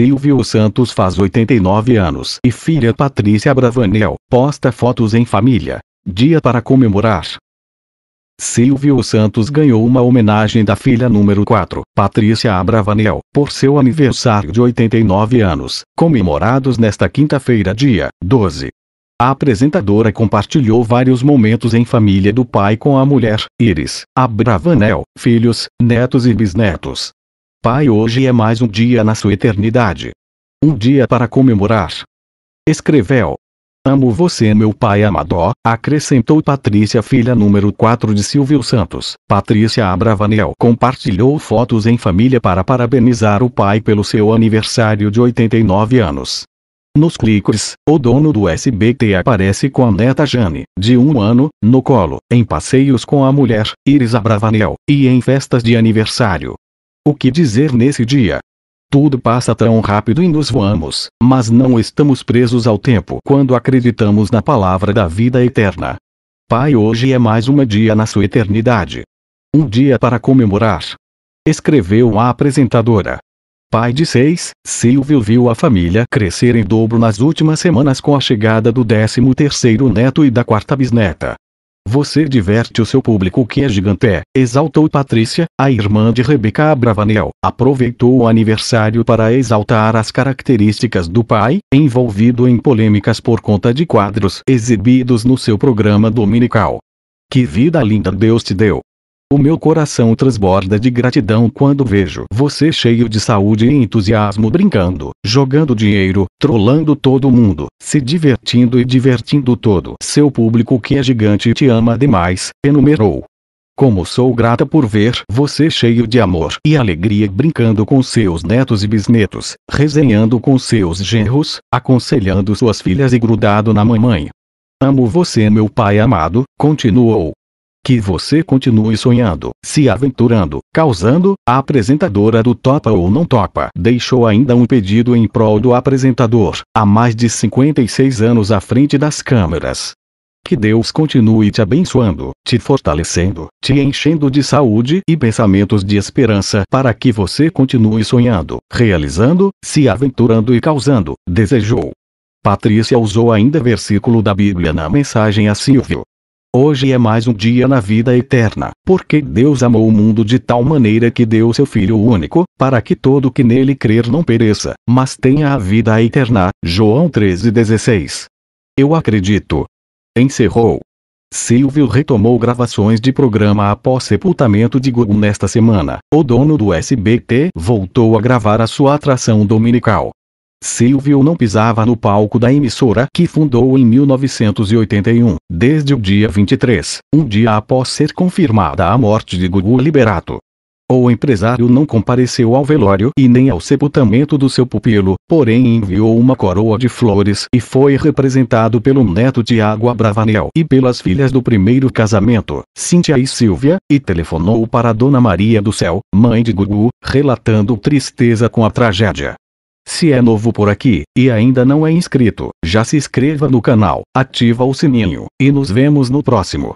Silvio Santos faz 89 anos e filha Patrícia Bravanel posta fotos em família. Dia para comemorar. Silvio Santos ganhou uma homenagem da filha número 4, Patrícia Abravanel, por seu aniversário de 89 anos, comemorados nesta quinta-feira, dia 12. A apresentadora compartilhou vários momentos em família do pai com a mulher, Iris, Abravanel, filhos, netos e bisnetos. Pai, hoje é mais um dia na sua eternidade. Um dia para comemorar. Escreveu. Amo você, meu pai amado, acrescentou Patrícia, filha número 4 de Silvio Santos. Patrícia Abravanel compartilhou fotos em família para parabenizar o pai pelo seu aniversário de 89 anos. Nos cliques, o dono do SBT aparece com a neta Jane, de um ano, no colo, em passeios com a mulher, Iris Abravanel, e em festas de aniversário. O que dizer nesse dia? Tudo passa tão rápido e nos voamos, mas não estamos presos ao tempo quando acreditamos na palavra da vida eterna. Pai, hoje é mais um dia na sua eternidade. Um dia para comemorar. Escreveu a apresentadora. Pai de seis, Silvio viu a família crescer em dobro nas últimas semanas com a chegada do 13 terceiro neto e da quarta bisneta. Você diverte o seu público que é gigante, exaltou Patrícia, a irmã de Rebeca Abravanel. Aproveitou o aniversário para exaltar as características do pai, envolvido em polêmicas por conta de quadros exibidos no seu programa dominical. Que vida linda Deus te deu! O meu coração transborda de gratidão quando vejo você cheio de saúde e entusiasmo brincando, jogando dinheiro, trolando todo mundo, se divertindo e divertindo todo seu público que é gigante e te ama demais, enumerou. Como sou grata por ver você cheio de amor e alegria brincando com seus netos e bisnetos, resenhando com seus genros, aconselhando suas filhas e grudado na mamãe. Amo você, meu pai amado, continuou. Que você continue sonhando, se aventurando, causando. A apresentadora do Topa ou Não Topa deixou ainda um pedido em prol do apresentador, há mais de 56 anos à frente das câmeras. Que Deus continue te abençoando, te fortalecendo, te enchendo de saúde e pensamentos de esperança para que você continue sonhando, realizando, se aventurando e causando, desejou. Patrícia usou ainda versículo da Bíblia na mensagem a Silvio. Hoje é mais um dia na vida eterna, porque Deus amou o mundo de tal maneira que deu seu Filho único, para que todo que nele crer não pereça, mas tenha a vida eterna. João 13,16. Eu acredito. Encerrou. Silvio retomou gravações de programa após sepultamento de Gugu nesta semana. O dono do SBT voltou a gravar a sua atração dominical. Silvio não pisava no palco da emissora que fundou em 1981, desde o dia 23, um dia após ser confirmada a morte de Gugu Liberato. O empresário não compareceu ao velório e nem ao sepultamento do seu pupilo, porém enviou uma coroa de flores e foi representado pelo neto Tiago Abravanel e pelas filhas do primeiro casamento, Cíntia e Silvia, e telefonou para Dona Maria do Céu, mãe de Gugu, relatando tristeza com a tragédia. Se é novo por aqui, e ainda não é inscrito, já se inscreva no canal, ativa o sininho, e nos vemos no próximo.